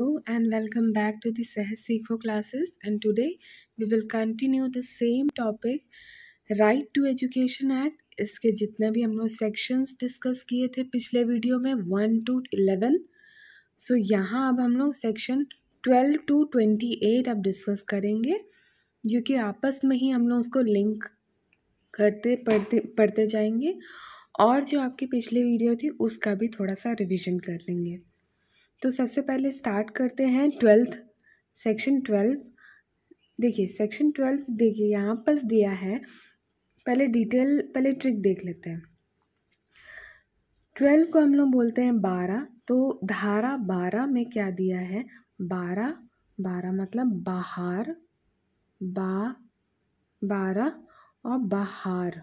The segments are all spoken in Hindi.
hello and welcome back to the Sahaj सीखो classes and today we will continue the same topic right to education act इसके जितने भी हम लोग सेक्शंस डिस्कस किए थे पिछले वीडियो में वन टू इलेवन सो यहाँ अब हम लोग section twelve to twenty eight अब डिस्कस करेंगे जो कि आपस में ही हम लोग उसको लिंक करते पढ़ते पढ़ते जाएंगे और जो आपकी पिछली वीडियो थी उसका भी थोड़ा सा रिविजन कर लेंगे तो सबसे पहले स्टार्ट करते हैं ट्वेल्थ सेक्शन ट्वेल्व देखिए सेक्शन ट्वेल्व देखिए यहाँ पर दिया है पहले डिटेल पहले ट्रिक देख लेते हैं ट्वेल्व को हम लोग बोलते हैं बारह तो धारा बारह में क्या दिया है बारह बारह मतलब बाहर बा बारह और बाहर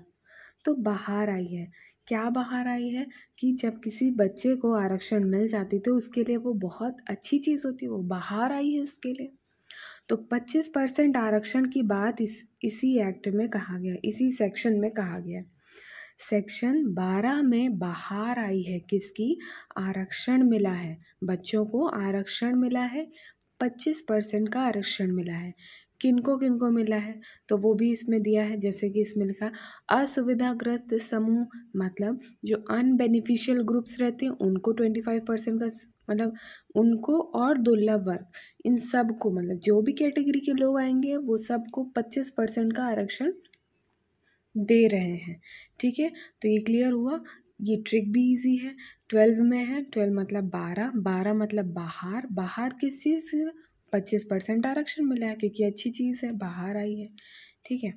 तो बाहर आई है क्या बाहर आई है कि जब किसी बच्चे को आरक्षण मिल जाती तो उसके लिए वो बहुत अच्छी चीज़ होती वो बाहर आई है उसके लिए तो 25 परसेंट आरक्षण की बात इस इसी एक्ट में कहा गया इसी सेक्शन में कहा गया सेक्शन 12 में बाहर आई है किसकी आरक्षण मिला है बच्चों को आरक्षण मिला है 25 परसेंट का आरक्षण मिला है किनको किनको मिला है तो वो भी इसमें दिया है जैसे कि इसमें लिखा असुविधाग्रस्त समूह मतलब जो अनबेनिफिशियल ग्रुप्स रहते हैं उनको ट्वेंटी फाइव परसेंट का मतलब उनको और दुर्लभ वर्ग इन सबको मतलब जो भी कैटेगरी के लोग आएंगे वो सबको पच्चीस परसेंट का आरक्षण दे रहे हैं ठीक है तो ये क्लियर हुआ ये ट्रिक भी इजी है ट्वेल्व में है ट्वेल्व मतलब बारह बारह मतलब बाहर बाहर किस चीज़ पच्चीस परसेंट आरक्षण मिला है क्योंकि अच्छी चीज़ है बाहर आई है ठीक है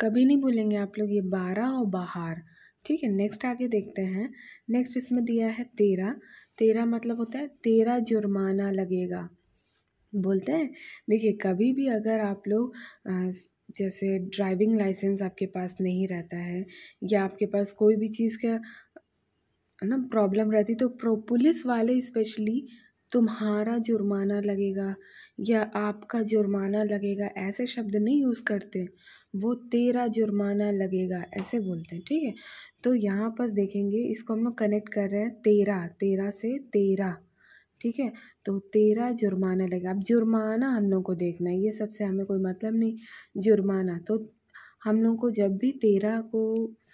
कभी नहीं भूलेंगे आप लोग ये बारह और बाहर ठीक है नेक्स्ट आगे देखते हैं नेक्स्ट इसमें दिया है तेरह तेरह मतलब होता है तेरह जुर्माना लगेगा बोलते हैं देखिए कभी भी अगर आप लोग जैसे ड्राइविंग लाइसेंस आपके पास नहीं रहता है या आपके पास कोई भी चीज़ का ना प्रॉब्लम रहती तो प्रो पुलिस वाले स्पेशली तुम्हारा जुर्माना लगेगा या आपका जुर्माना लगेगा ऐसे शब्द नहीं यूज़ करते वो तेरा जुर्माना लगेगा ऐसे बोलते हैं ठीक है तो यहाँ पर देखेंगे इसको हम लोग कनेक्ट कर रहे हैं तेरा तेरा से तेरा ठीक है तो तेरा जुर्माना लगेगा अब जुर्माना हम लोग को देखना है ये सबसे हमें कोई मतलब नहीं जुर्माना तो हम लोग को जब भी तेरह को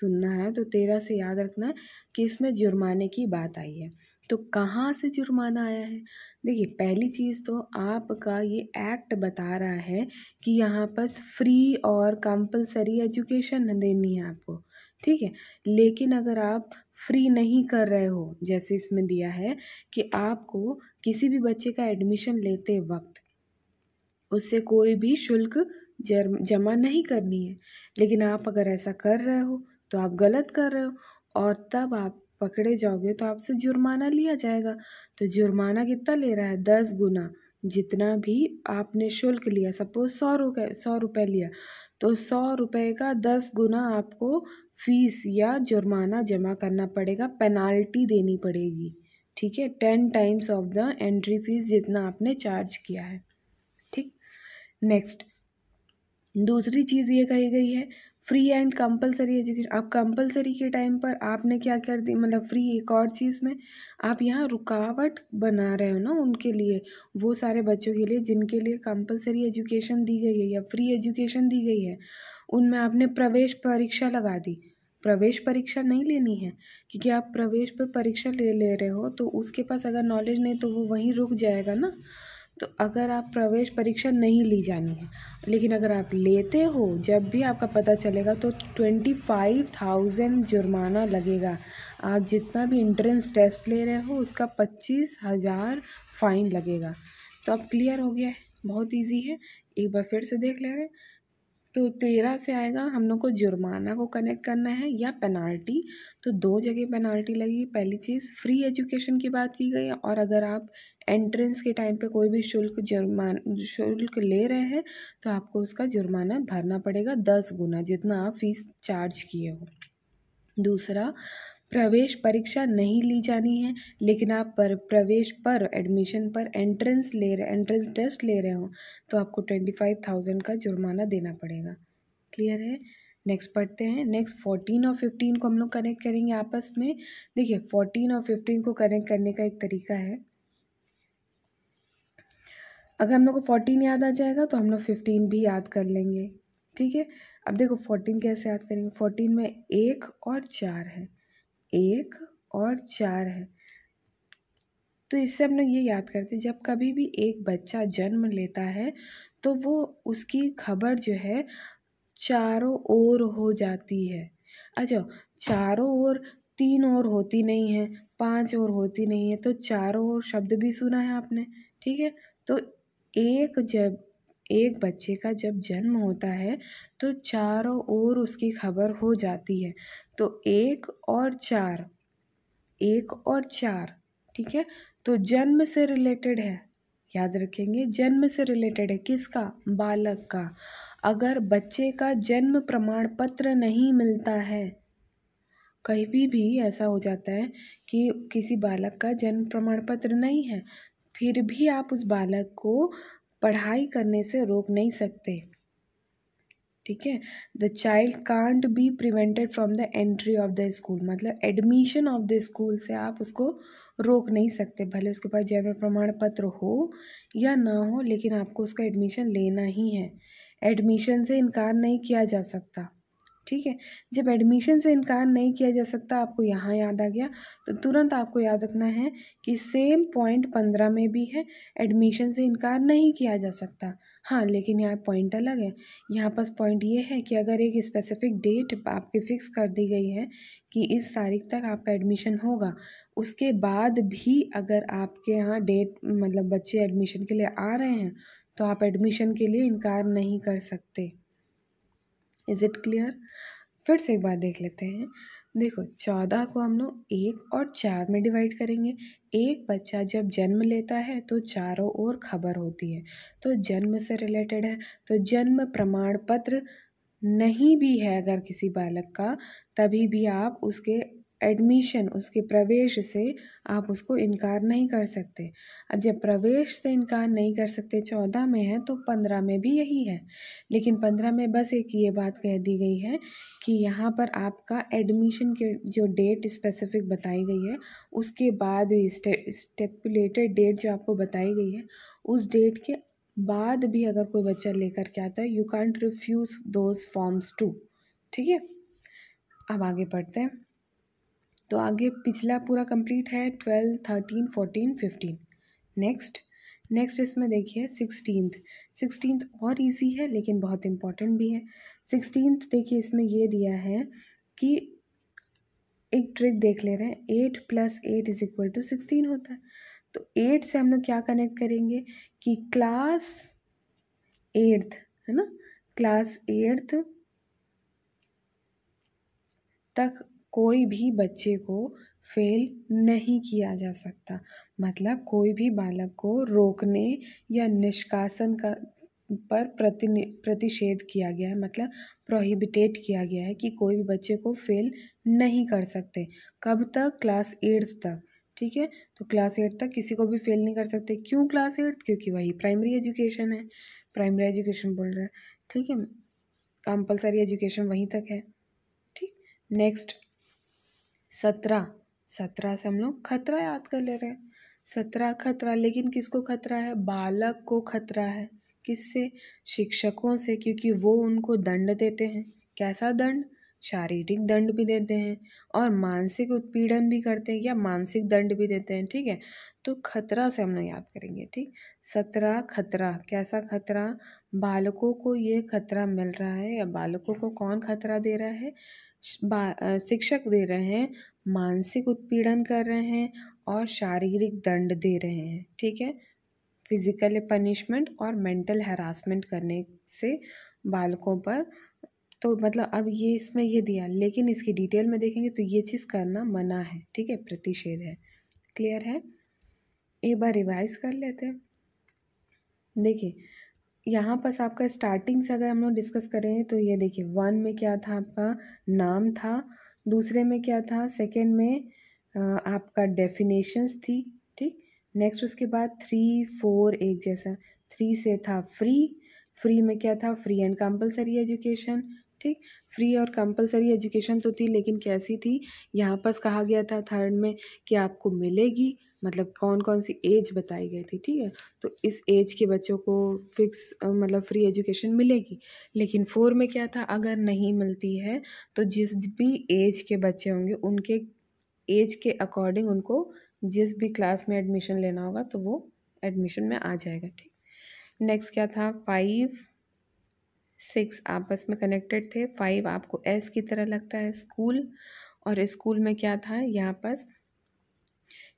सुनना है तो तेरह से याद रखना है कि इसमें जुर्माने की बात आई है तो कहाँ से जुर्माना आया है देखिए पहली चीज़ तो आपका ये एक्ट बता रहा है कि यहाँ पर फ्री और कंपलसरी एजुकेशन देनी है आपको ठीक है लेकिन अगर आप फ्री नहीं कर रहे हो जैसे इसमें दिया है कि आपको किसी भी बच्चे का एडमिशन लेते वक्त उससे कोई भी शुल्क जमा नहीं करनी है लेकिन आप अगर ऐसा कर रहे हो तो आप गलत कर रहे हो और तब आप पकड़े जाओगे तो आपसे जुर्माना लिया जाएगा तो जुर्माना कितना ले रहा है दस गुना जितना भी आपने शुल्क लिया सपोज सौ रुपये सौ रुपये लिया तो सौ रुपये का दस गुना आपको फीस या जुर्माना जमा करना पड़ेगा पेनाल्टी देनी पड़ेगी ठीक है ten times of the entry fees जितना आपने चार्ज किया है ठीक नेक्स्ट दूसरी चीज़ ये कही गई है फ्री एंड कंपलसरी एजुकेशन अब कंपलसरी के टाइम पर आपने क्या कर दी मतलब फ्री एक और चीज़ में आप यहाँ रुकावट बना रहे हो ना उनके लिए वो सारे बच्चों के लिए जिनके लिए कंपलसरी एजुकेशन दी गई है या फ्री एजुकेशन दी गई है उनमें आपने प्रवेश परीक्षा लगा दी प्रवेश परीक्षा नहीं लेनी है क्योंकि आप प्रवेश पर परीक्षा ले ले रहे हो तो उसके पास अगर नॉलेज नहीं तो वो वहीं रुक जाएगा ना तो अगर आप प्रवेश परीक्षा नहीं ली जानी है लेकिन अगर आप लेते हो जब भी आपका पता चलेगा तो ट्वेंटी फाइव थाउजेंड जुर्माना लगेगा आप जितना भी इंट्रेंस टेस्ट ले रहे हो उसका पच्चीस हज़ार फाइन लगेगा तो अब क्लियर हो गया है बहुत इजी है एक बार फिर से देख ले रहे तो तेरह से आएगा हम लोग को जुर्माना को कनेक्ट करना है या पेनाल्टी तो दो जगह पेनाल्टी लगी पहली चीज़ फ्री एजुकेशन की बात की गई और अगर आप एंट्रेंस के टाइम पे कोई भी शुल्क जुर्मान शुल्क ले रहे हैं तो आपको उसका जुर्माना भरना पड़ेगा दस गुना जितना आप फीस चार्ज किए हो दूसरा प्रवेश परीक्षा नहीं ली जानी है लेकिन आप पर प्रवेश पर एडमिशन पर एंट्रेंस ले रहे एंट्रेंस टेस्ट ले रहे हो तो आपको ट्वेंटी फाइव थाउजेंड का जुर्माना देना पड़ेगा क्लियर है नेक्स्ट पढ़ते हैं नेक्स्ट फोर्टीन और फिफ्टीन को हम लोग कनेक्ट करेंगे आपस में देखिए फोर्टीन और फिफ्टीन को कनेक्ट करने का एक तरीका है अगर हम लोग को फोर्टीन याद आ जाएगा तो हम लोग फिफ्टीन भी याद कर लेंगे ठीक है अब देखो फोर्टीन कैसे याद करेंगे फोर्टीन में एक और चार है एक और चार है तो इससे हम लोग ये याद करते हैं जब कभी भी एक बच्चा जन्म लेता है तो वो उसकी खबर जो है चारों ओर हो जाती है अच्छा चारों ओर तीन ओर होती नहीं है पांच ओर होती नहीं है तो चारों ओर शब्द भी सुना है आपने ठीक है तो एक जब एक बच्चे का जब जन्म होता है तो चारों ओर उसकी खबर हो जाती है तो एक और चार एक और चार ठीक है तो जन्म से रिलेटेड है याद रखेंगे जन्म से रिलेटेड है किसका बालक का अगर बच्चे का जन्म प्रमाण पत्र नहीं मिलता है कहीं भी, भी ऐसा हो जाता है कि किसी बालक का जन्म प्रमाण पत्र नहीं है फिर भी आप उस बालक को पढ़ाई करने से रोक नहीं सकते ठीक है the child can't be prevented from the entry of the school मतलब एडमिशन ऑफ द स्कूल से आप उसको रोक नहीं सकते भले उसके पास जन्म प्रमाण पत्र हो या ना हो लेकिन आपको उसका एडमिशन लेना ही है एडमिशन से इनकार नहीं किया जा सकता ठीक है जब एडमिशन से इनकार नहीं किया जा सकता आपको यहाँ याद आ गया तो तुरंत आपको याद रखना है कि सेम पॉइंट पंद्रह में भी है एडमिशन से इनकार नहीं किया जा सकता हाँ लेकिन यहाँ पॉइंट अलग है यहाँ पर पॉइंट ये है कि अगर एक स्पेसिफिक डेट आपके फ़िक्स कर दी गई है कि इस तारीख तक आपका एडमिशन होगा उसके बाद भी अगर आपके यहाँ डेट मतलब बच्चे एडमिशन के लिए आ रहे हैं तो आप एडमिशन के लिए इनकार नहीं कर सकते इज़ इट क्लियर फिर से एक बार देख लेते हैं देखो चौदह को हम लोग एक और चार में डिवाइड करेंगे एक बच्चा जब जन्म लेता है तो चारों ओर खबर होती है तो जन्म से रिलेटेड है तो जन्म प्रमाण पत्र नहीं भी है अगर किसी बालक का तभी भी आप उसके एडमिशन उसके प्रवेश से आप उसको इनकार नहीं कर सकते अब जब प्रवेश से इनकार नहीं कर सकते चौदह में है तो पंद्रह में भी यही है लेकिन पंद्रह में बस एक ये बात कह दी गई है कि यहाँ पर आपका एडमिशन के जो डेट स्पेसिफिक बताई गई है उसके बाद भी स्टेपुलेटेड डेट जो आपको बताई गई है उस डेट के बाद भी अगर कोई बच्चा लेकर के आता है you can't refuse those forms too ठीक है अब आगे पढ़ते हैं तो आगे पिछला पूरा कंप्लीट है twelve thirteen fourteen fifteen next next इसमें देखिए सिक्सटीनथ सिक्सटीनथ और इजी है लेकिन बहुत इम्पॉर्टेंट भी है सिक्सटीनथ देखिए इसमें ये दिया है कि एक ट्रिक देख ले रहे हैं eight plus eight is equal to sixteen होता है तो एट से हम लोग क्या कनेक्ट करेंगे कि क्लास एट्थ है ना क्लास एट्थ तक कोई भी बच्चे को फेल नहीं किया जा सकता मतलब कोई भी बालक को रोकने या निष्कासन का पर प्रति प्रतिषेध किया गया है मतलब प्रोहिबिटेट किया गया है कि कोई भी बच्चे को फेल नहीं कर सकते कब तक क्लास एट्थ तक ठीक है तो क्लास एट तक किसी को भी फेल नहीं कर सकते क्यों क्लास एट्थ क्योंकि वही प्राइमरी एजुकेशन है प्राइमरी एजुकेशन बोल रहा है ठीक है कंपलसरी एजुकेशन वहीं तक है ठीक नेक्स्ट सत्रह सत्रह से हम लोग खतरा याद कर ले रहे हैं सत्रह खतरा लेकिन किसको खतरा है बालक को खतरा है किससे शिक्षकों से क्योंकि वो उनको दंड देते हैं कैसा दंड शारीरिक दंड भी देते हैं और मानसिक उत्पीड़न भी करते हैं या मानसिक दंड भी देते हैं ठीक है तो खतरा से हम लोग याद करेंगे ठीक सत्रह खतरा कैसा खतरा बालकों को ये खतरा मिल रहा है या बालकों को कौन खतरा दे रहा है शिक्षक दे रहे हैं मानसिक उत्पीड़न कर रहे हैं और शारीरिक दंड दे रहे हैं ठीक है फिजिकल पनिशमेंट और मेंटल हरासमेंट करने से बालकों पर तो मतलब अब ये इसमें ये दिया लेकिन इसकी डिटेल में देखेंगे तो ये चीज़ करना मना है ठीक है प्रतिषेध है क्लियर है एक बार रिवाइज कर लेते हैं देखिए यहाँ पर आपका स्टार्टिंग से अगर हम लोग डिस्कस करें तो ये देखिए वन में क्या था आपका नाम था दूसरे में क्या था सेकेंड में आपका डेफिनेशंस थी ठीक नेक्स्ट उसके बाद थ्री फोर एक जैसा थ्री से था फ्री फ्री में क्या था फ्री एंड कंपलसरी एजुकेशन ठीक फ्री और कंपलसरी एजुकेशन तो थी लेकिन कैसी थी यहाँ पर कहा गया था थर्ड में कि आपको मिलेगी मतलब कौन कौन सी एज बताई गई थी ठीक है तो इस एज के बच्चों को फिक्स मतलब फ्री एजुकेशन मिलेगी लेकिन फोर में क्या था अगर नहीं मिलती है तो जिस भी एज के बच्चे होंगे उनके एज के अकॉर्डिंग उनको जिस भी क्लास में एडमिशन लेना होगा तो वो एडमिशन में आ जाएगा ठीक नेक्स्ट क्या था फाइव सिक्स आपस में कनेक्टेड थे फाइव आपको एस की तरह लगता है स्कूल और स्कूल में क्या था यहाँ पास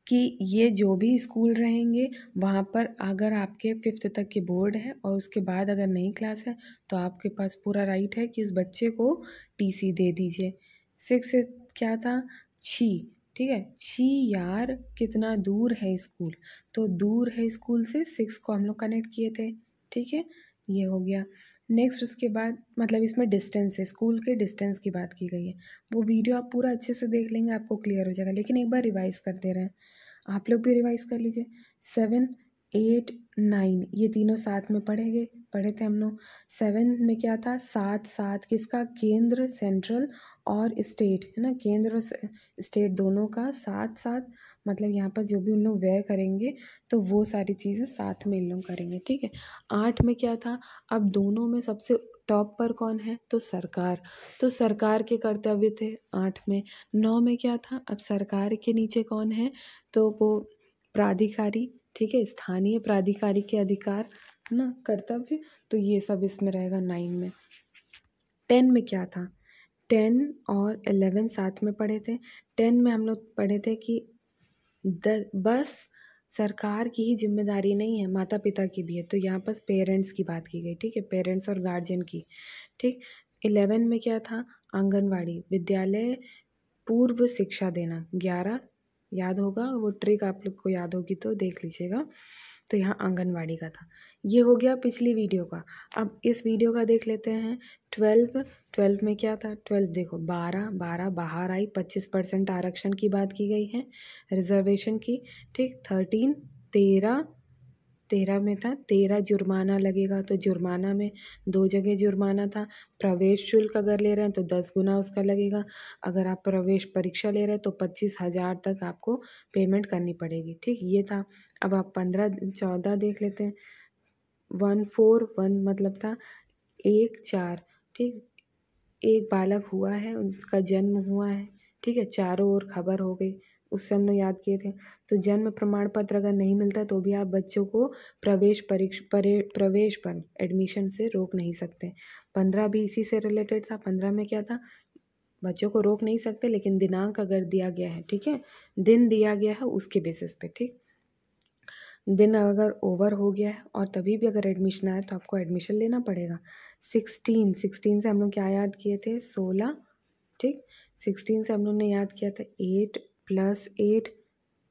कि ये जो भी स्कूल रहेंगे वहाँ पर अगर आपके फिफ्थ तक के बोर्ड है और उसके बाद अगर नई क्लास है तो आपके पास पूरा राइट है कि उस बच्चे को टीसी दे दीजिए सिक्स क्या था छी ठीक है छी यार कितना दूर है स्कूल तो दूर है स्कूल से सिक्स को हम लोग कनेक्ट किए थे ठीक है ये हो गया नेक्स्ट उसके बाद मतलब इसमें डिस्टेंस है स्कूल के डिस्टेंस की बात की गई है वो वीडियो आप पूरा अच्छे से देख लेंगे आपको क्लियर हो जाएगा लेकिन एक बार रिवाइज़ करते रहें आप लोग भी रिवाइज़ कर लीजिए सेवन एट नाइन ये तीनों साथ में पढ़ेंगे पढ़े थे हम लोग सेवन में क्या था सात सात किसका केंद्र सेंट्रल और स्टेट है ना केंद्र और स्टेट दोनों का साथ साथ मतलब यहाँ पर जो भी उन लोग व्यय करेंगे तो वो सारी चीज़ें साथ में इन लोग करेंगे ठीक है आठ में क्या था अब दोनों में सबसे टॉप पर कौन है तो सरकार तो सरकार के कर्तव्य थे आठ में नौ में क्या था अब सरकार के नीचे कौन है तो वो प्राधिकारी ठीक है स्थानीय प्राधिकारी के अधिकार है ना कर्तव्य तो ये सब इसमें रहेगा नाइन में टेन में क्या था टेन और एलेवन साथ में पढ़े थे टेन में हम लोग पढ़े थे कि द बस सरकार की ही जिम्मेदारी नहीं है माता पिता की भी है तो यहाँ पर पेरेंट्स की बात की गई ठीक है पेरेंट्स और गार्जियन की ठीक इलेवन में क्या था आंगनवाड़ी विद्यालय पूर्व शिक्षा देना ग्यारह याद होगा वो ट्रिक आप लोग को याद होगी तो देख लीजिएगा तो यहाँ आंगनवाड़ी का था ये हो गया पिछली वीडियो का अब इस वीडियो का देख लेते हैं ट्वेल्व ट्वेल्व में क्या था ट्वेल्व देखो बारह बारह बाहर आई पच्चीस परसेंट आरक्षण की बात की गई है रिजर्वेशन की ठीक थर्टीन तेरह तेरह में था तेरह जुर्माना लगेगा तो जुर्माना में दो जगह जुर्माना था प्रवेश शुल्क अगर ले रहे हैं तो दस गुना उसका लगेगा अगर आप प्रवेश परीक्षा ले रहे हैं तो पच्चीस हज़ार तक आपको पेमेंट करनी पड़ेगी ठीक ये था अब आप पंद्रह चौदह देख लेते हैं वन फोर वन मतलब था एक चार ठीक एक बालक हुआ है उसका जन्म हुआ है ठीक है चारों ओर खबर हो गई उससे हमने याद किए थे तो जन्म प्रमाण पत्र अगर नहीं मिलता तो भी आप बच्चों को प्रवेश परीक्ष प्रवेश पर एडमिशन से रोक नहीं सकते पंद्रह भी इसी से रिलेटेड था पंद्रह में क्या था बच्चों को रोक नहीं सकते लेकिन दिनांक अगर दिया गया है ठीक है दिन दिया गया है उसके बेसिस पे ठीक दिन अगर ओवर हो गया है और तभी भी अगर एडमिशन आया तो आपको एडमिशन लेना पड़ेगा सिक्सटीन सिक्सटीन से हम लोग क्या याद किए थे सोलह ठीक सिक्सटीन से हम लोग ने याद किया था एट प्लस एट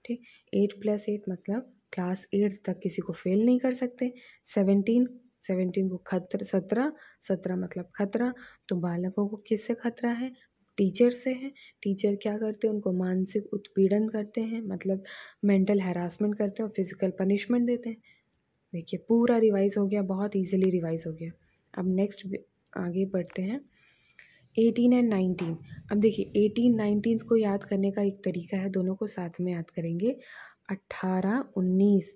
ठीक एट प्लस एट मतलब क्लास एट तक किसी को फेल नहीं कर सकते सेवनटीन सेवनटीन को खतरा सत्रह सत्रह मतलब खतरा तो बालकों को किससे खतरा है टीचर से है टीचर क्या करते हैं उनको मानसिक उत्पीड़न करते हैं मतलब मेंटल हेरासमेंट करते हैं और फिजिकल पनिशमेंट देते हैं देखिए पूरा रिवाइज हो गया बहुत इजीली रिवाइज हो गया अब नेक्स्ट आगे बढ़ते हैं एटीन एंड नाइनटीन अब देखिए एटीन नाइनटीन को याद करने का एक तरीका है दोनों को साथ में याद करेंगे अट्ठारह उन्नीस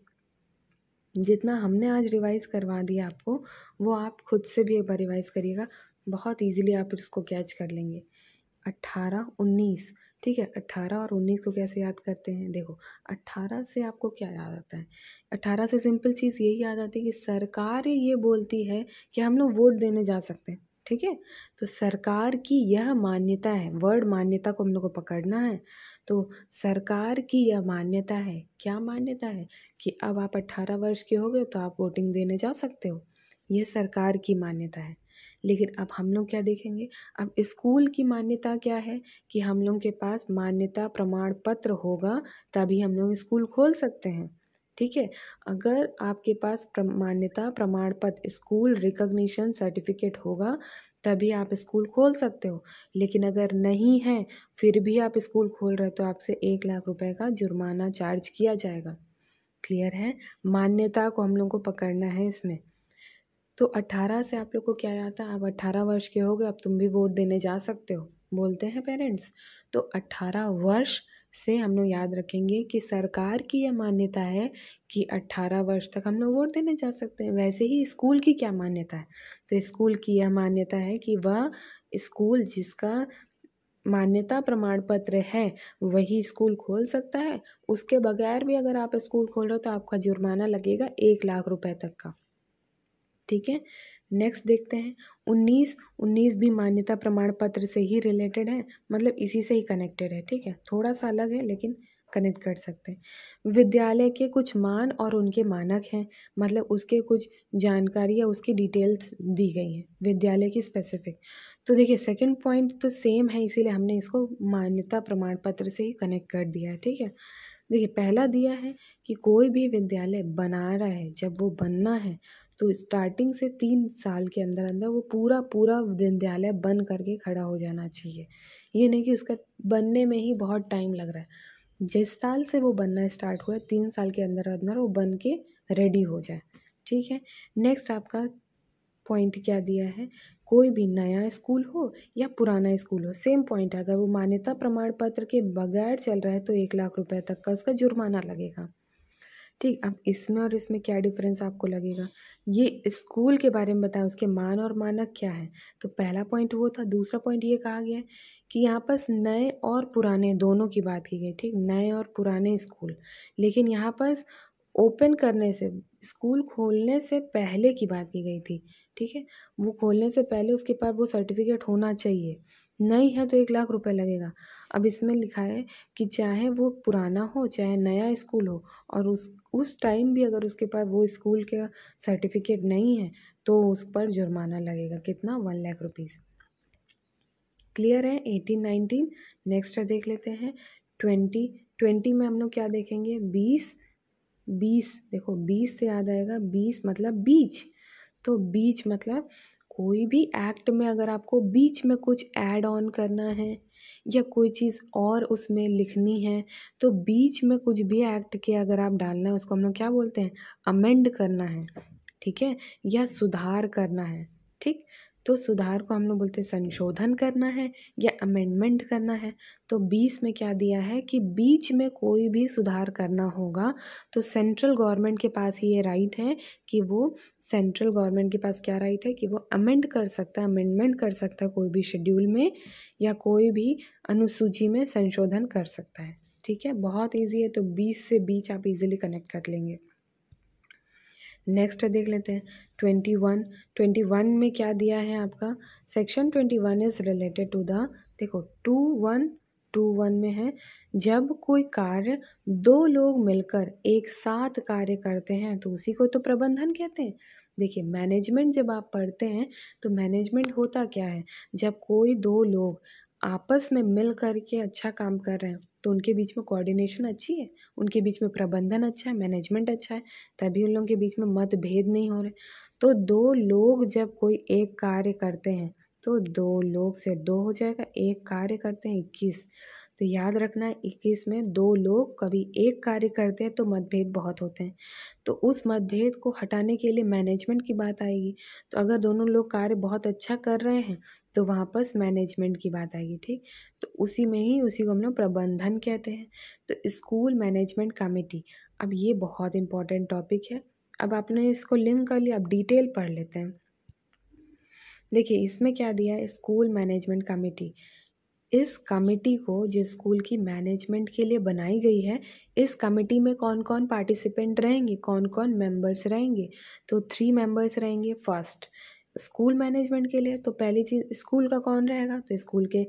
जितना हमने आज रिवाइज़ करवा दिया आपको वो आप खुद से भी एक बार रिवाइज़ करिएगा बहुत इजीली आप इसको कैच कर लेंगे अट्ठारह उन्नीस ठीक है अट्ठारह और उन्नीस को कैसे याद करते हैं देखो अट्ठारह से आपको क्या याद आता है अट्ठारह से सिंपल चीज़ यही याद आती है कि सरकार ये बोलती है कि हम लोग वोट देने जा सकते हैं ठीक है तो सरकार की यह मान्यता है वर्ड मान्यता को हम लोग को पकड़ना है तो सरकार की यह मान्यता है क्या मान्यता है कि अब आप अट्ठारह वर्ष के हो गए तो आप वोटिंग देने जा सकते हो यह सरकार की मान्यता है लेकिन अब हम लोग क्या देखेंगे अब स्कूल की मान्यता क्या है कि हम लोग के पास मान्यता प्रमाण पत्र होगा तभी हम लोग स्कूल खोल सकते हैं ठीक है अगर आपके पास मान्यता प्रमाण पत्र स्कूल रिकग्निशन सर्टिफिकेट होगा तभी आप स्कूल खोल सकते हो लेकिन अगर नहीं है फिर भी आप स्कूल खोल रहे हो तो आपसे एक लाख रुपए का जुर्माना चार्ज किया जाएगा क्लियर है मान्यता को हम लोग को पकड़ना है इसमें तो अट्ठारह से आप लोग को क्या आता है आप अट्ठारह वर्ष के हो गए अब तुम भी वोट देने जा सकते हो बोलते हैं पेरेंट्स तो अट्ठारह वर्ष से हम लोग याद रखेंगे कि सरकार की यह मान्यता है कि 18 वर्ष तक हम लोग वोट देने जा सकते हैं वैसे ही स्कूल की क्या मान्यता है तो स्कूल की यह मान्यता है कि वह स्कूल जिसका मान्यता प्रमाण पत्र है वही स्कूल खोल सकता है उसके बगैर भी अगर आप स्कूल खोल रहे हो तो आपका जुर्माना लगेगा एक लाख रुपए तक का ठीक है नेक्स्ट देखते हैं उन्नीस उन्नीस भी मान्यता प्रमाण पत्र से ही रिलेटेड है मतलब इसी से ही कनेक्टेड है ठीक है थोड़ा सा अलग है लेकिन कनेक्ट कर सकते हैं विद्यालय के कुछ मान और उनके मानक हैं मतलब उसके कुछ जानकारी या उसकी डिटेल्स दी गई हैं विद्यालय की स्पेसिफिक तो देखिए सेकंड पॉइंट तो सेम है इसीलिए हमने इसको मान्यता प्रमाण पत्र से ही कनेक्ट कर दिया है ठीक है देखिए पहला दिया है कि कोई भी विद्यालय बना रहा है जब वो बनना है तो स्टार्टिंग से तीन साल के अंदर अंदर वो पूरा पूरा विद्यालय बन करके खड़ा हो जाना चाहिए ये नहीं कि उसका बनने में ही बहुत टाइम लग रहा है जिस साल से वो बनना स्टार्ट हुआ तीन साल के अंदर अंदर वो बन के रेडी हो जाए ठीक है नेक्स्ट आपका पॉइंट क्या दिया है कोई भी नया स्कूल हो या पुराना स्कूल हो सेम पॉइंट अगर वो मान्यता प्रमाण पत्र के बगैर चल रहा है तो एक लाख रुपए तक का उसका जुर्माना लगेगा ठीक अब इसमें और इसमें क्या डिफरेंस आपको लगेगा ये स्कूल के बारे में बताएं उसके मान और मानक क्या है तो पहला पॉइंट वो था दूसरा पॉइंट ये कहा गया है कि यहाँ पर नए और पुराने दोनों की बात की गई ठीक नए और पुराने स्कूल लेकिन यहाँ पर ओपन करने से स्कूल खोलने से पहले की बात की गई थी ठीक है वो खोलने से पहले उसके पास वो सर्टिफिकेट होना चाहिए नहीं है तो एक लाख रुपये लगेगा अब इसमें लिखा है कि चाहे वो पुराना हो चाहे नया स्कूल हो और उस उस टाइम भी अगर उसके पास वो स्कूल का सर्टिफिकेट नहीं है तो उस पर जुर्माना लगेगा कितना वन लाख रुपीज़ क्लियर है एटीन नाइनटीन नेक्स्ट देख लेते हैं ट्वेंटी ट्वेंटी में हम लोग क्या देखेंगे बीस बीस देखो बीस से याद आएगा बीस मतलब बीच तो बीच मतलब कोई भी एक्ट में अगर आपको बीच में कुछ ऐड ऑन करना है या कोई चीज़ और उसमें लिखनी है तो बीच में कुछ भी एक्ट के अगर आप डालना है उसको हम लोग क्या बोलते हैं अमेंड करना है ठीक है या सुधार करना है ठीक तो सुधार को हम लोग बोलते हैं संशोधन करना है या अमेंडमेंट करना है तो बीस में क्या दिया है कि बीच में कोई भी सुधार करना होगा तो सेंट्रल गवर्नमेंट के पास ही ये राइट है कि वो सेंट्रल गवर्नमेंट के पास क्या राइट है कि वो अमेंड कर सकता है अमेंडमेंट कर सकता है कोई भी शेड्यूल में या कोई भी अनुसूची में संशोधन कर सकता है ठीक है बहुत ईजी है तो बीस से बीच आप इजिली कनेक्ट कर लेंगे नेक्स्ट देख लेते हैं ट्वेंटी वन ट्वेंटी वन में क्या दिया है आपका section twenty one is related to the देखो टू वन टू वन में है जब कोई कार्य दो लोग मिलकर एक साथ कार्य करते हैं तो उसी को तो प्रबंधन कहते हैं देखिए मैनेजमेंट जब आप पढ़ते हैं तो मैनेजमेंट होता क्या है जब कोई दो लोग आपस में मिल कर के अच्छा काम कर रहे हैं तो उनके बीच में कोऑर्डिनेशन अच्छी है उनके बीच में प्रबंधन अच्छा है मैनेजमेंट अच्छा है तभी उन लोगों के बीच में मतभेद नहीं हो रहे तो दो लोग जब कोई एक कार्य करते हैं तो दो लोग से दो हो जाएगा एक कार्य करते हैं इक्कीस तो याद रखना कि में दो लोग कभी एक कार्य करते हैं तो मतभेद बहुत होते हैं तो उस मतभेद को हटाने के लिए मैनेजमेंट की बात आएगी तो अगर दोनों लोग कार्य बहुत अच्छा कर रहे हैं तो वहाँ पर मैनेजमेंट की बात आएगी ठीक तो उसी में ही उसी को हम लोग प्रबंधन कहते हैं तो स्कूल मैनेजमेंट कमेटी अब ये बहुत इंपॉर्टेंट टॉपिक है अब आपने इसको लिंक कर लिया अब डिटेल पढ़ लेते हैं देखिए इसमें क्या दिया है स्कूल मैनेजमेंट कमेटी इस कमेटी को जो स्कूल की मैनेजमेंट के लिए बनाई गई है इस कमेटी में कौन कौन पार्टिसिपेंट रहेंगे कौन कौन मेंबर्स रहेंगे तो थ्री मेंबर्स रहेंगे फर्स्ट स्कूल मैनेजमेंट के लिए तो पहली चीज़ स्कूल का कौन रहेगा तो स्कूल के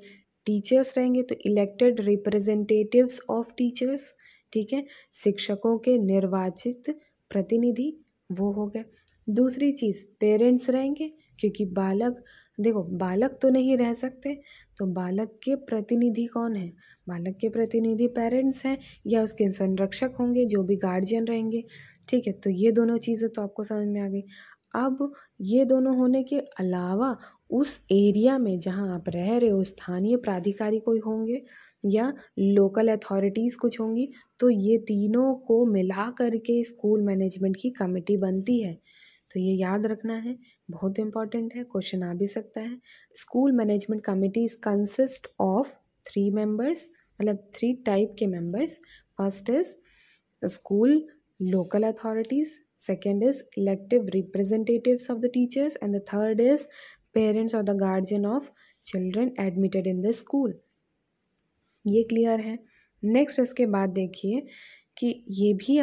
टीचर्स रहेंगे तो इलेक्टेड रिप्रेजेंटेटिव्स ऑफ टीचर्स ठीक है शिक्षकों के निर्वाचित प्रतिनिधि वो हो गए दूसरी चीज़ पेरेंट्स रहेंगे क्योंकि बालक देखो बालक तो नहीं रह सकते तो बालक के प्रतिनिधि कौन है बालक के प्रतिनिधि पेरेंट्स हैं या उसके संरक्षक होंगे जो भी गार्जियन रहेंगे ठीक है तो ये दोनों चीज़ें तो आपको समझ में आ गई अब ये दोनों होने के अलावा उस एरिया में जहाँ आप रह रहे हो स्थानीय प्राधिकारी कोई होंगे या लोकल अथॉरिटीज़ कुछ होंगी तो ये तीनों को मिला करके स्कूल मैनेजमेंट की कमेटी बनती है तो ये याद रखना है बहुत इंपॉर्टेंट है क्वेश्चन आ भी सकता है school management committee is consist of three members मतलब थ्री टाइप के members first is school local authorities second is elective representatives of the teachers and the third is parents और the guardian of children admitted in the school ये क्लियर है नेक्स्ट इसके बाद देखिए कि ये भी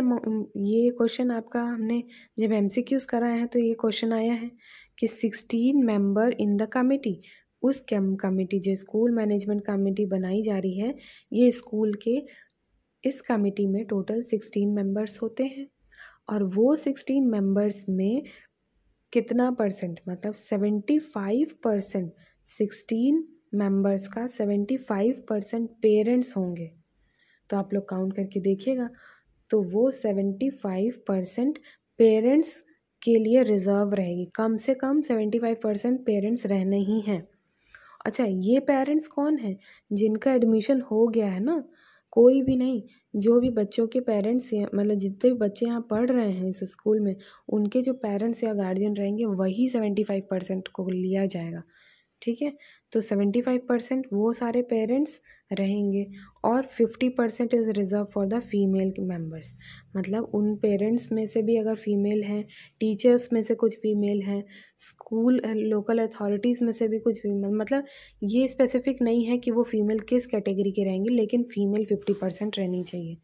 ये क्वेश्चन आपका हमने जब एम सी क्यूज़ कराया है तो ये क्वेश्चन आया है कि sixteen member in the committee उस कम कमेटी जो स्कूल मैनेजमेंट कमेटी बनाई जा रही है ये स्कूल के इस कमेटी में टोटल सिक्सटीन मेंबर्स होते हैं और वो सिक्सटीन मेंबर्स में कितना परसेंट मतलब seventy five percent sixteen members का सेवेंटी फाइव परसेंट पेरेंट्स होंगे तो आप लोग काउंट करके देखिएगा तो वो सेवेंटी फाइव परसेंट पेरेंट्स के लिए रिज़र्व रहेगी कम से कम सेवेंटी फाइव परसेंट पेरेंट्स रहने ही हैं अच्छा ये पेरेंट्स कौन हैं जिनका एडमिशन हो गया है ना कोई भी नहीं जो भी बच्चों के पेरेंट्स मतलब जितने भी बच्चे यहाँ पढ़ रहे हैं इस स्कूल में उनके जो पेरेंट्स या गार्जियन रहेंगे वही सेवेंटी फाइव परसेंट को लिया जाएगा ठीक है तो सेवेंटी फाइव परसेंट वो सारे पेरेंट्स रहेंगे और fifty percent is reserve for the female members मतलब उन पेरेंट्स में से भी अगर फीमेल हैं टीचर्स में से कुछ फीमेल हैं स्कूल लोकल अथॉरिटीज़ में से भी कुछ फीमेल मतलब ये स्पेसिफिक नहीं है कि वो फीमेल किस कैटेगरी की रहेंगी लेकिन फ़ीमेल फिफ्टी परसेंट रहनी चाहिए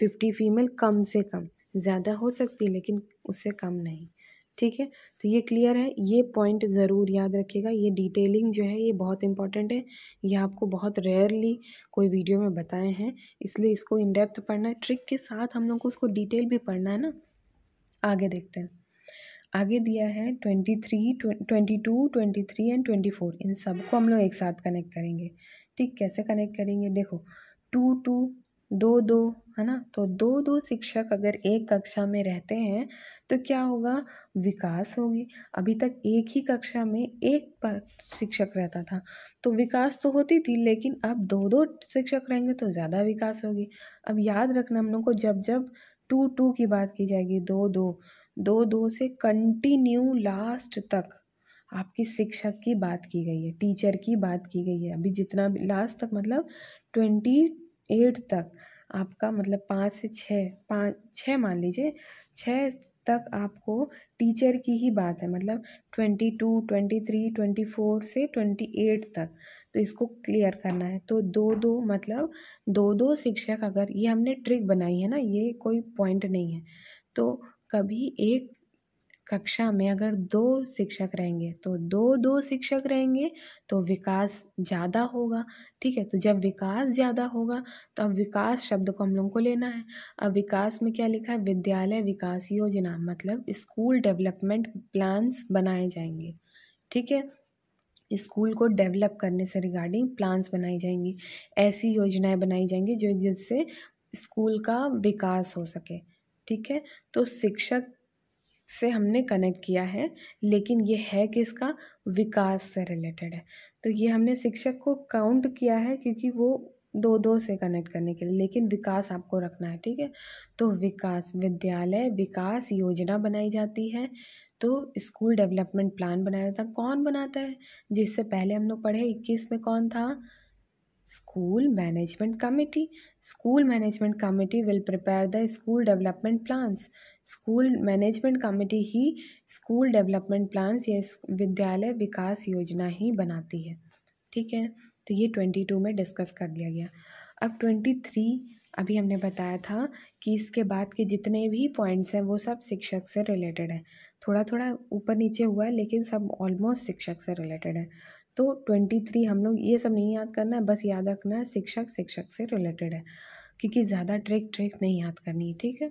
फिफ्टी फीमेल कम से कम ज़्यादा हो सकती लेकिन उससे कम नहीं ठीक है तो ये क्लियर है ये पॉइंट ज़रूर याद रखिएगा ये डिटेलिंग जो है ये बहुत इंपॉर्टेंट है ये आपको बहुत रेयरली कोई वीडियो में बताए हैं इसलिए इसको इन डेप्थ पढ़ना है ट्रिक के साथ हम लोग को उसको डिटेल भी पढ़ना है ना आगे देखते हैं आगे दिया है twenty three twenty two twenty three and twenty four इन सबको हम लोग एक साथ कनेक्ट करेंगे ठीक कैसे कनेक्ट करेंगे देखो टू टू दो दो है ना तो दो दो शिक्षक अगर एक कक्षा में रहते हैं तो क्या होगा विकास होगी अभी तक एक ही कक्षा में एक शिक्षक रहता था तो विकास तो होती थी लेकिन अब दो दो शिक्षक रहेंगे तो ज़्यादा विकास होगी अब याद रखना हम लोग को जब जब टू टू की बात की जाएगी दो दो दो दो से कंटिन्यू लास्ट तक आपकी शिक्षक की बात की गई है टीचर की बात की गई है अभी जितना लास्ट तक मतलब ट्वेंटी एट तक आपका मतलब पाँच से छः पाँच छः मान लीजिए छः तक आपको टीचर की ही बात है मतलब twenty two twenty three twenty four से ट्वेंटी एट तक तो इसको क्लियर करना है तो दो दो मतलब दो दो शिक्षक अगर ये हमने ट्रिक बनाई है ना ये कोई पॉइंट नहीं है तो कभी एक कक्षा में अगर दो शिक्षक रहेंगे तो दो दो शिक्षक रहेंगे तो विकास ज़्यादा होगा ठीक है तो जब विकास ज़्यादा होगा तो अब विकास शब्द को हम लोगों को लेना है अब विकास में क्या लिखा है विद्यालय विकास योजना मतलब स्कूल डेवलपमेंट प्लान्स बनाए जाएंगे ठीक है स्कूल को डेवलप करने से रिगार्डिंग प्लान्स बनाई जाएंगी ऐसी योजनाएं बनाई जाएंगी जो जिससे स्कूल का विकास हो सके ठीक है तो शिक्षक से हमने कनेक्ट किया है लेकिन ये है किसका विकास से रिलेटेड है तो ये हमने शिक्षक को काउंट किया है क्योंकि वो दो दो से कनेक्ट करने के लिए लेकिन विकास आपको रखना है ठीक है तो विकास विद्यालय विकास योजना बनाई जाती है तो स्कूल डेवलपमेंट प्लान बनाया जाता है कौन बनाता है जिससे पहले हम लोग पढ़े इक्कीस में कौन था school management committee school management committee will prepare the school development plans school management committee ही स्कूल डेवलपमेंट प्लान्स या विद्यालय विकास योजना ही बनाती है ठीक है तो ये ट्वेंटी टू में डिस्कस कर लिया गया अब ट्वेंटी थ्री अभी हमने बताया था कि इसके बाद के जितने भी पॉइंट्स हैं वो सब शिक्षक से रिलेटेड हैं थोड़ा थोड़ा ऊपर नीचे हुआ है लेकिन सब ऑलमोस्ट शिक्षक से रिलेटेड है तो ट्वेंटी थ्री हम लोग ये सब नहीं याद करना है बस याद रखना है शिक्षक शिक्षक से रिलेटेड है क्योंकि ज़्यादा ट्रिक ट्रिक नहीं याद करनी है ठीक है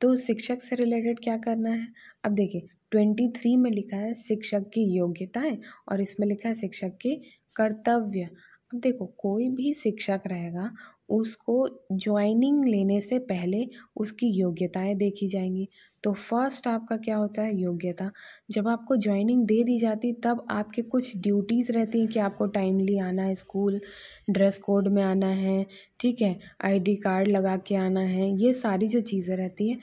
तो शिक्षक से रिलेटेड क्या करना है अब देखिए ट्वेंटी थ्री में लिखा है शिक्षक की योग्यताएं और इसमें लिखा है शिक्षक के कर्तव्य अब देखो कोई भी शिक्षक रहेगा उसको ज्वाइनिंग लेने से पहले उसकी योग्यताएं देखी जाएंगी तो फर्स्ट आपका क्या होता है योग्यता जब आपको ज्वाइनिंग दे दी जाती तब आपके कुछ ड्यूटीज़ रहती हैं कि आपको टाइमली आना है स्कूल ड्रेस कोड में आना है ठीक है आईडी कार्ड लगा के आना है ये सारी जो चीज़ें रहती हैं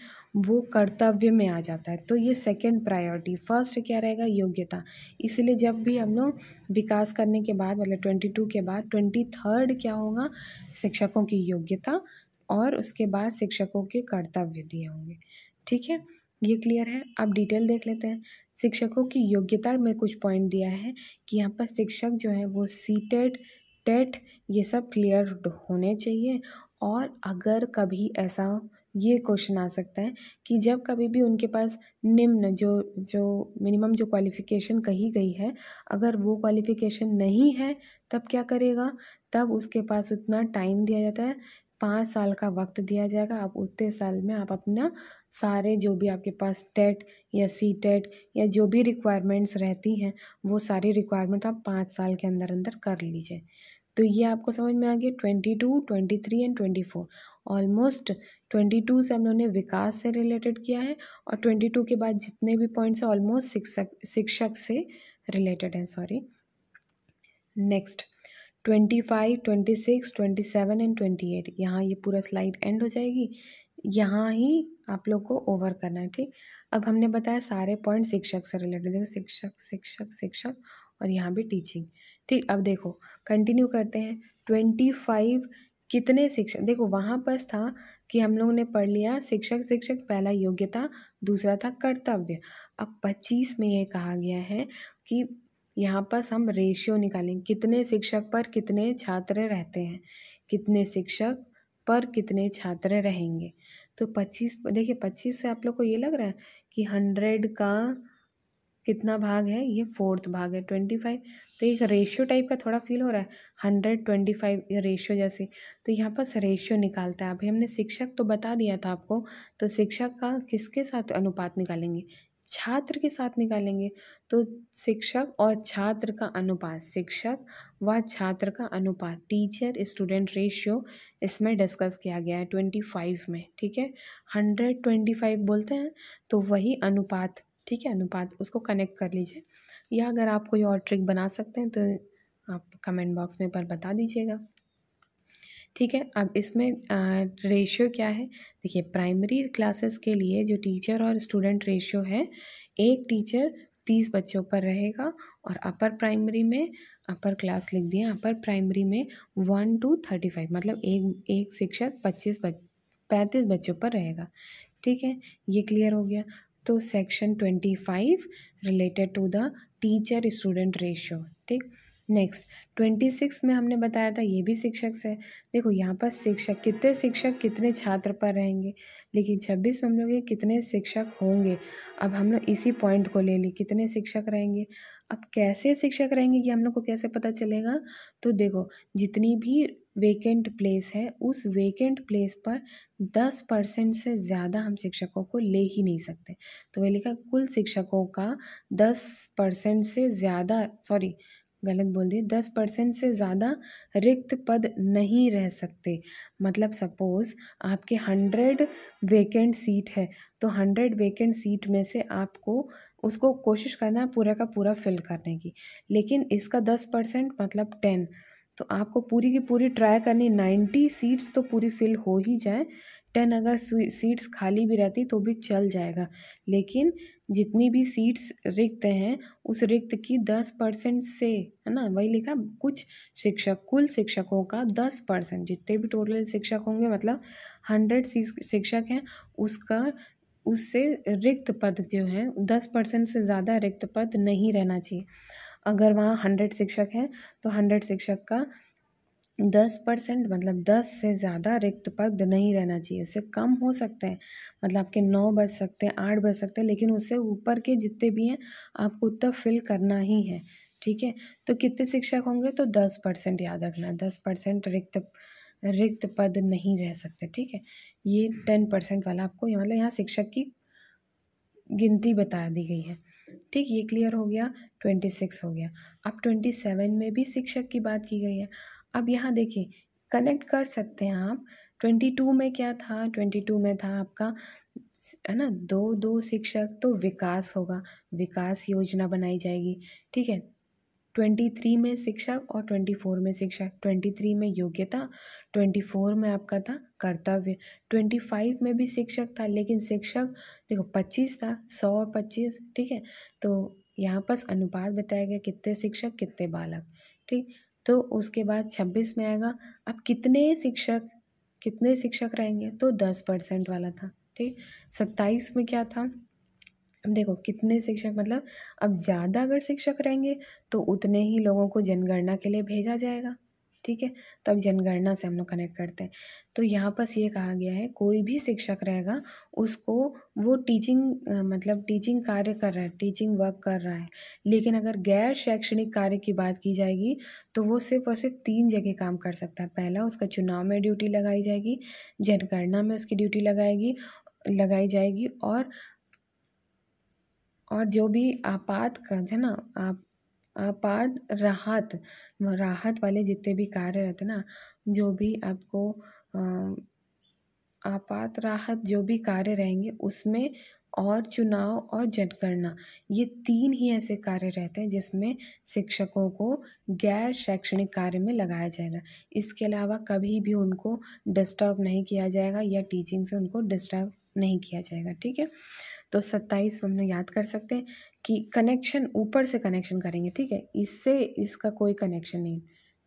वो कर्तव्य में आ जाता है तो ये सेकेंड प्रायोरिटी फर्स्ट क्या रहेगा योग्यता इसलिए जब भी हम लोग विकास करने के बाद मतलब ट्वेंटी टू के बाद ट्वेंटी थर्ड क्या होगा शिक्षकों की योग्यता और उसके बाद शिक्षकों के कर्तव्य दिए होंगे ठीक है ये क्लियर है अब डिटेल देख लेते हैं शिक्षकों की योग्यता में कुछ पॉइंट दिया है कि यहाँ पर शिक्षक जो है वो सी टेट टेट ये सब क्लियर होने चाहिए और अगर कभी ऐसा ये क्वेश्चन आ सकता है कि जब कभी भी उनके पास निम्न जो जो मिनिमम जो क्वालिफ़िकेशन कही गई है अगर वो क्वालिफ़िकेशन नहीं है तब क्या करेगा तब उसके पास उतना टाइम दिया जाता है पाँच साल का वक्त दिया जाएगा आप उतने साल में आप अपना सारे जो भी आपके पास टेट या सी टेट या जो भी रिक्वायरमेंट्स रहती हैं वो सारी रिक्वायरमेंट आप पाँच साल के अंदर अंदर कर लीजिए तो ये आपको समझ में आ गया twenty two twenty three and twenty four almost twenty two से हम लोगों ने विकास से रिलेटेड किया है और ट्वेंटी टू के बाद जितने भी पॉइंट्स हैं ऑलमोस्ट शिक्षक शिक्षक से रिलेटेड हैं sorry next twenty five twenty six twenty seven and twenty eight यहाँ ये पूरा स्लाइड एंड हो जाएगी यहाँ ही आप लोग को ओवर करना है ठीक अब हमने बताया सारे पॉइंट शिक्षक से रिलेटेड देखो शिक्षक शिक्षक शिक्षक और यहाँ भी टीचिंग ठीक अब देखो कंटिन्यू करते हैं ट्वेंटी फाइव कितने शिक्षक देखो वहाँ पर था कि हम लोगों ने पढ़ लिया शिक्षक शिक्षक पहला योग्यता दूसरा था कर्तव्य अब पच्चीस में ये कहा गया है कि यहाँ पर हम रेशियो निकालें कितने शिक्षक पर कितने छात्र रहते हैं कितने शिक्षक पर कितने छात्र रहेंगे तो पच्चीस देखिए पच्चीस से आप लोग को ये लग रहा है कि हंड्रेड का कितना भाग है ये फोर्थ भाग है ट्वेंटी फाइव तो एक रेशियो टाइप का थोड़ा फील हो रहा है हंड्रेड ट्वेंटी फाइव रेशियो जैसे तो यहाँ पर रेशियो निकालता है अभी हमने शिक्षक तो बता दिया था आपको तो शिक्षक का किसके साथ अनुपात निकालेंगे छात्र के साथ निकालेंगे तो शिक्षक और छात्र का अनुपात शिक्षक व छात्र का अनुपात टीचर स्टूडेंट रेशियो इसमें डिस्कस किया गया है ट्वेंटी फाइव में ठीक है हंड्रेड ट्वेंटी फाइव बोलते हैं तो वही अनुपात ठीक है अनुपात उसको कनेक्ट कर लीजिए या अगर आप कोई और ट्रिक बना सकते हैं तो आप कमेंट बॉक्स में पर बता दीजिएगा ठीक है अब इसमें रेशियो क्या है देखिए प्राइमरी क्लासेस के लिए जो टीचर और स्टूडेंट रेशियो है एक टीचर तीस बच्चों पर रहेगा और अपर प्राइमरी में अपर क्लास लिख दिए अपर प्राइमरी में वन टू थर्टी फाइव मतलब एक एक शिक्षक पच्चीस बच पैंतीस बच्चों पर रहेगा ठीक है ये क्लियर हो गया तो section twenty five related to the teacher student ratio ठीक नेक्स्ट ट्वेंटी सिक्स में हमने बताया था ये भी शिक्षक से देखो यहाँ पर शिक्षक कितने शिक्षक कितने छात्र पर रहेंगे लेकिन छब्बीस में हम लोग ये कितने शिक्षक होंगे अब हम लोग इसी पॉइंट को ले ली कितने शिक्षक रहेंगे अब कैसे शिक्षक रहेंगे ये हम लोग को कैसे पता चलेगा तो देखो जितनी भी वेकेंट प्लेस है उस वेकेंट प्लेस पर दस परसेंट से ज़्यादा हम शिक्षकों को ले ही नहीं सकते तो वह लिखा कुल शिक्षकों का दस परसेंट से ज़्यादा सॉरी गलत बोल दिए दस परसेंट से ज़्यादा रिक्त पद नहीं रह सकते मतलब सपोज़ आपके हंड्रेड वेकेंट सीट है तो हंड्रेड वेकेंट सीट में से आपको उसको कोशिश करना है पूरा का पूरा फिल करने की लेकिन इसका दस परसेंट मतलब टेन तो आपको पूरी की पूरी ट्राई करनी नाइन्टी सीट्स तो पूरी फिल हो ही जाए टेन अगर सीट्स खाली भी रहती तो भी चल जाएगा लेकिन जितनी भी सीट्स रिक्त हैं उस रिक्त की दस परसेंट से है ना वही लिखा कुछ शिक्षक कुल शिक्षकों का दस परसेंट जितने भी टोटल शिक्षक होंगे मतलब हंड्रेड शिक्षक हैं उसका उससे रिक्त पद जो है दस परसेंट से ज़्यादा रिक्त पद नहीं रहना चाहिए अगर वहाँ हंड्रेड शिक्षक हैं तो हंड्रेड शिक्षक का दस परसेंट मतलब दस से ज़्यादा रिक्त पद नहीं रहना चाहिए उससे कम हो सकते हैं मतलब आपके नौ बज सकते हैं आठ बज सकते हैं लेकिन उससे ऊपर के जितने भी हैं आपको उतना फिल करना ही है ठीक है तो कितने शिक्षक होंगे तो दस परसेंट याद रखना दस परसेंट रिक्त रिक्त पद नहीं रह सकते ठीक है ये टेन परसेंट वाला आपको मतलब यहाँ शिक्षक की गिनती बता दी गई है ठीक ये क्लियर हो गया ट्वेंटी सिक्स हो गया अब ट्वेंटी सेवन में भी शिक्षक की बात की गई है अब यहाँ देखिए कनेक्ट कर सकते हैं आप ट्वेंटी टू में क्या था ट्वेंटी टू में था आपका है ना दो दो शिक्षक तो विकास होगा विकास योजना बनाई जाएगी ठीक है ट्वेंटी थ्री में शिक्षक और ट्वेंटी फोर में शिक्षक ट्वेंटी थ्री में योग्यता ट्वेंटी फोर में आपका था कर्तव्य ट्वेंटी फाइव में भी शिक्षक था लेकिन शिक्षक देखो पच्चीस था सौ और पच्चीस ठीक है तो यहाँ पर अनुपात बताया गया कितने शिक्षक कितने बालक ठीक तो उसके बाद छब्बीस में आएगा अब कितने शिक्षक कितने शिक्षक रहेंगे तो दस परसेंट वाला था ठीक सत्ताईस में क्या था अब देखो कितने शिक्षक मतलब अब ज़्यादा अगर शिक्षक रहेंगे तो उतने ही लोगों को जनगणना के लिए भेजा जाएगा ठीक है तो अब जनगणना से हम लोग कनेक्ट करते हैं तो यहाँ पर ये कहा गया है कोई भी शिक्षक रहेगा उसको वो टीचिंग मतलब टीचिंग कार्य कर रहा है टीचिंग वर्क कर रहा है लेकिन अगर गैर शैक्षणिक कार्य की बात की जाएगी तो वो सिर्फ और सिर्फ तीन जगह काम कर सकता है पहला उसका चुनाव में ड्यूटी लगाई जाएगी जनगणना में उसकी ड्यूटी लगाएगी लगाई जाएगी और और जो भी आपात का है ना आप आपात राहत राहत वाले जितने भी कार्य रहते ना जो भी आपको आपात राहत जो भी कार्य रहेंगे उसमें और चुनाव और जनगणना ये तीन ही ऐसे कार्य रहते हैं जिसमें शिक्षकों को गैर शैक्षणिक कार्य में लगाया जाएगा इसके अलावा कभी भी उनको डिस्टर्ब नहीं किया जाएगा या टीचिंग से उनको डिस्टर्ब नहीं किया जाएगा ठीक है तो सत्ताईस हम लोग याद कर सकते हैं कि कनेक्शन ऊपर से कनेक्शन करेंगे ठीक है इससे इसका कोई कनेक्शन नहीं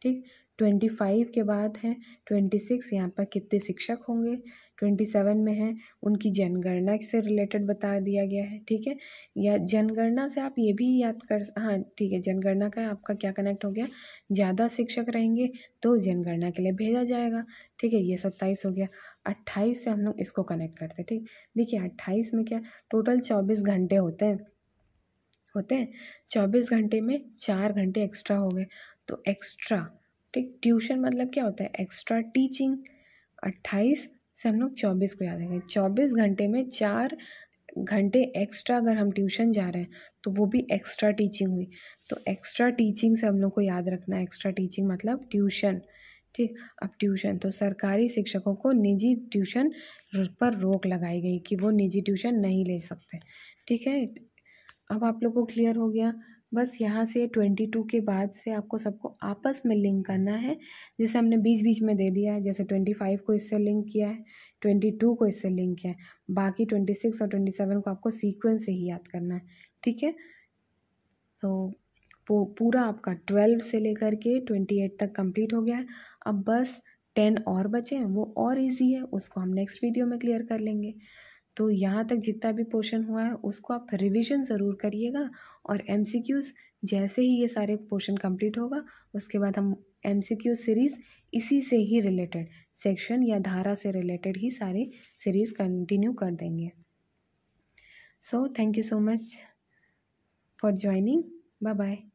ठीक ट्वेंटी फाइव के बाद है ट्वेंटी सिक्स यहाँ पर कितने शिक्षक होंगे ट्वेंटी सेवन में है उनकी जनगणना से रिलेटेड बता दिया गया है ठीक है या जनगणना से आप ये भी याद कर हाँ ठीक है जनगणना का आपका क्या कनेक्ट हो गया ज़्यादा शिक्षक रहेंगे तो जनगणना के लिए भेजा जाएगा ठीक है ये सत्ताईस हो गया अट्ठाईस से हम लोग इसको कनेक्ट करते हैं ठीक देखिए अट्ठाईस में क्या टोटल चौबीस घंटे होते हैं होते हैं चौबीस घंटे में चार घंटे एक्स्ट्रा हो गए तो एक्स्ट्रा ठीक ट्यूशन मतलब क्या होता है एक्स्ट्रा टीचिंग अट्ठाईस से हम लोग चौबीस को याद रखेंगे चौबीस घंटे में चार घंटे एक्स्ट्रा अगर हम ट्यूशन जा रहे हैं तो वो भी एक्स्ट्रा टीचिंग हुई तो एक्स्ट्रा टीचिंग से हम लोग को याद रखना है एक्स्ट्रा टीचिंग मतलब ट्यूशन ठीक अब ट्यूशन तो सरकारी शिक्षकों को निजी ट्यूशन पर रोक लगाई गई कि वो निजी ट्यूशन नहीं ले सकते ठीक है अब आप लोग को क्लियर हो गया बस यहाँ से ट्वेंटी टू के बाद से आपको सबको आपस में लिंक करना है जैसे हमने बीच बीच में दे दिया है जैसे ट्वेंटी फाइव को इससे लिंक किया है ट्वेंटी टू को इससे लिंक किया है बाकी ट्वेंटी सिक्स और ट्वेंटी सेवन को आपको सीक्वेंस से ही याद करना है ठीक है तो पूरा आपका ट्वेल्व से लेकर के ट्वेंटी एट तक कंप्लीट हो गया है अब बस टेन और बचे हैं वो और इजी है उसको हम नेक्स्ट वीडियो में क्लियर कर लेंगे तो यहाँ तक जितना भी पोर्शन हुआ है उसको आप रिवीजन ज़रूर करिएगा और एम जैसे ही ये सारे पोर्शन कंप्लीट होगा उसके बाद हम एम सीरीज़ इसी से ही रिलेटेड सेक्शन या धारा से रिलेटेड ही सारे सीरीज़ कंटिन्यू कर देंगे so thank you so much for joining bye bye